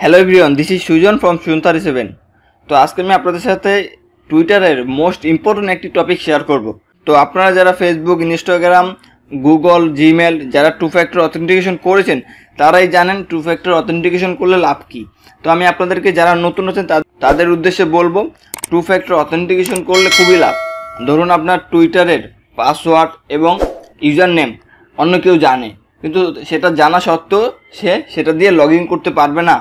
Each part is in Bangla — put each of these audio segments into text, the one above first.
hello everyone this is Sujan from Sujan thirty seven তো আজকে আমি আপনাদের সাথে টুইটারের মোস্ট ইম্পর্ট্যান্ট একটি টপিক শেয়ার করব তো আপনারা যারা ফেসবুক ইনস্টাগ্রাম গুগল জিমেল যারা টু ফ্যাক্টর অথেন্টিকেশন করেছেন তারাই জানেন টু ফ্যাক্টর অথেন্টিকেশন করলে লাভ কী তো আমি আপনাদেরকে যারা নতুন আছেন তাদের উদ্দেশ্যে বলবো টু ফ্যাক্টর অথেন্টিকেশন করলে খুবই লাভ ধরুন আপনার টুইটারের পাসওয়ার্ড এবং ইউজার নেম অন্য কেউ জানে কিন্তু সেটা জানা সত্ত্বেও সে সেটা দিয়ে লগ করতে পারবে না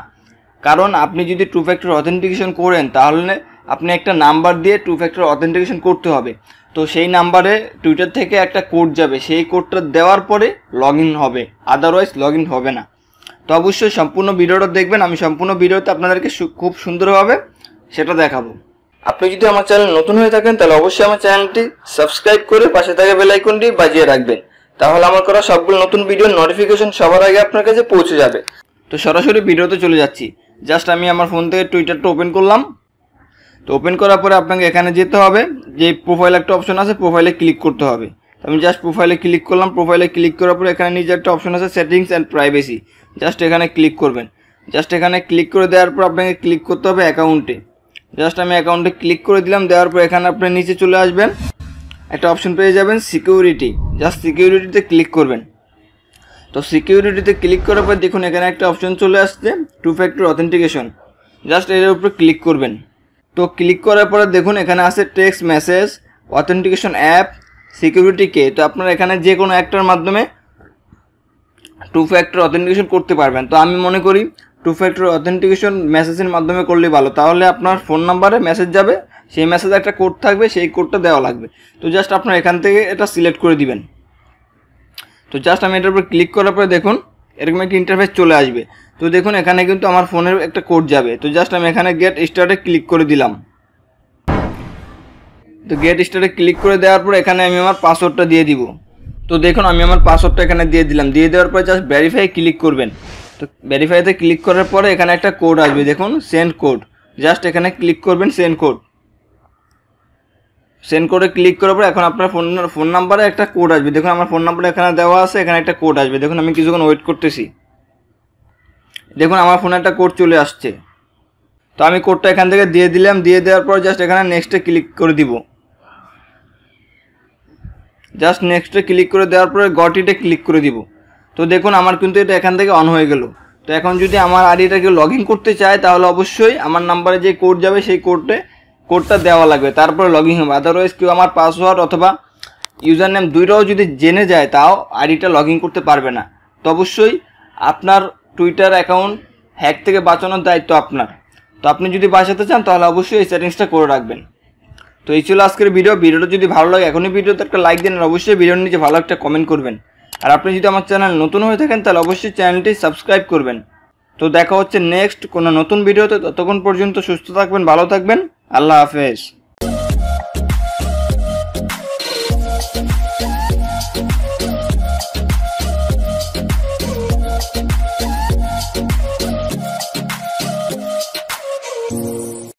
কারণ আপনি যদি টু ফ্যাক্টর অথেন্টিকেশন করেন তাহলে আপনি একটা নাম্বার দিয়ে টু ফ্যাক্টর অথেন্টিকেশন করতে হবে তো সেই নাম্বারে টুইটার থেকে একটা কোড যাবে সেই কোডটা দেওয়ার পরে লগ হবে আদারওয়াইজ লগ হবে না তো অবশ্যই সম্পূর্ণ ভিডিওটা দেখবেন আমি সম্পূর্ণ ভিডিওতে আপনাদেরকে খুব সুন্দরভাবে সেটা দেখাবো আপনি যদি আমার চ্যানেল নতুন হয়ে থাকেন তাহলে অবশ্যই আমার চ্যানেলটি সাবস্ক্রাইব করে পাশে থাকা বেলাইকনটি বাজিয়ে রাখবেন তাহলে আমার করা সবগুলো নতুন ভিডিও নোটিফিকেশন সবার আগে আপনার কাছে পৌঁছে যাবে তো সরাসরি ভিডিওতে চলে যাচ্ছি জাস্ট আমি আমার ফোন থেকে টুইটারটা ওপেন করলাম তো ওপেন করার পরে আপনাকে এখানে যেতে হবে যে প্রোফাইল একটা অপশন আছে প্রোফাইলে ক্লিক করতে হবে আমি জাস্ট প্রোফাইলে ক্লিক করলাম প্রোফাইলে ক্লিক করার পরে এখানে নিজের একটা অপশন আছে সেটিংস অ্যান্ড প্রাইভেসি জাস্ট এখানে ক্লিক করবেন জাস্ট এখানে ক্লিক করে দেওয়ার পর আপনাকে ক্লিক করতে হবে অ্যাকাউন্টে জাস্ট আমি অ্যাকাউন্টে ক্লিক করে দিলাম দেওয়ার পর এখানে আপনি নিচে চলে আসবেন একটা অপশন পেয়ে যাবেন সিকিউরিটি জাস্ট সিকিউরিটিতে ক্লিক করবেন তো সিকিউরিটিতে ক্লিক করার পর দেখুন এখানে একটা অপশন চলে আসছে টু ফ্যাক্টর অথেন্টিকেশন জাস্ট এর উপরে ক্লিক করবেন তো ক্লিক করার পরে দেখুন এখানে আছে text message authentication app security কে তো আপনারা এখানে যে কোনো একটার মাধ্যমে টু ফ্যাক্টর অথেন্টিকেশন করতে পারবেন তো আমি মনে করি টু ফ্যাক্টর অথেন্টিকেশন মেসেজের মাধ্যমে করলে ভালো তাহলে আপনার ফোন নাম্বারে মেসেজ যাবে সেই মেসেজে একটা কোড থাকবে সেই কোডটা দেওয়া লাগবে তো জাস্ট আপনার এখান থেকে এটা সিলেক্ট করে দিবেন তো জাস্ট আমি এটার উপর ক্লিক করার পরে দেখুন এরকম একটা ইন্টারফেস চলে আসবে তো দেখুন এখানে কিন্তু আমার ফোনের একটা কোড যাবে তো জাস্ট আমি এখানে গেট স্টার্টে ক্লিক করে দিলাম তো গেট স্টার্টে ক্লিক করে দেওয়ার পর এখানে আমি আমার পাসওয়ার্ডটা দিয়ে দিব তো দেখুন আমি আমার পাসওয়ার্ডটা এখানে দিয়ে দিলাম দিয়ে দেওয়ার পর জাস্ট ভ্যারিফাই ক্লিক করবেন তো ভ্যারিফাইতে ক্লিক করার পরে এখানে একটা কোড আসবে দেখুন সেন্ড কোড জাস্ট এখানে ক্লিক করবেন সেন্ড কোড সেন্ড করে ক্লিক করার পর এখন আপনার ফোন ফোন নাম্বারে একটা কোড আসবে দেখুন আমার ফোন নাম্বার এখানে দেওয়া আছে এখানে একটা কোড আসবে দেখুন আমি কিছুক্ষণ ওয়েট করতেছি দেখুন আমার ফোনে একটা কোড চলে আসছে তো আমি কোডটা এখান থেকে দিয়ে দিলাম দিয়ে দেওয়ার পর জাস্ট এখানে নেক্সটে ক্লিক করে দিব জাস্ট নেক্সটে ক্লিক করে দেওয়ার পরে গটিটে ক্লিক করে দিব তো দেখুন আমার কিন্তু এটা এখান থেকে অন হয়ে গেল তো এখন যদি আমার আর কেউ লগ করতে চায় তাহলে অবশ্যই আমার নাম্বারে যে কোড যাবে সেই কোডে কোডটা দেওয়া লাগবে তারপরে লগ ইন হবে আদারওয়াইজ কেউ আমার পাসওয়ার্ড অথবা ইউজার নেম দুইটাও যদি জেনে যায় তাও আইডিটা লগ ইন করতে পারবে না তো অবশ্যই আপনার টুইটার অ্যাকাউন্ট হ্যাক থেকে বাঁচানোর দায়িত্ব আপনার তো আপনি যদি বাঁচাতে চান তাহলে অবশ্যই এই সেটিংসটা করে রাখবেন তো এই ছিল আজকের ভিডিও ভিডিওটা যদি ভালো লাগে এখনই ভিডিওতে একটা লাইক দিন আর অবশ্যই ভিডিওর নিচে ভালো একটা কমেন্ট করবেন আর আপনি যদি আমার চ্যানেল নতুন হয়ে থাকেন তাহলে অবশ্যই চ্যানেলটি সাবস্ক্রাইব করবেন তো দেখা হচ্ছে নেক্সট কোনো নতুন ভিডিওতে ততক্ষণ পর্যন্ত সুস্থ থাকবেন ভালো থাকবেন আল্লাহ হাফেজ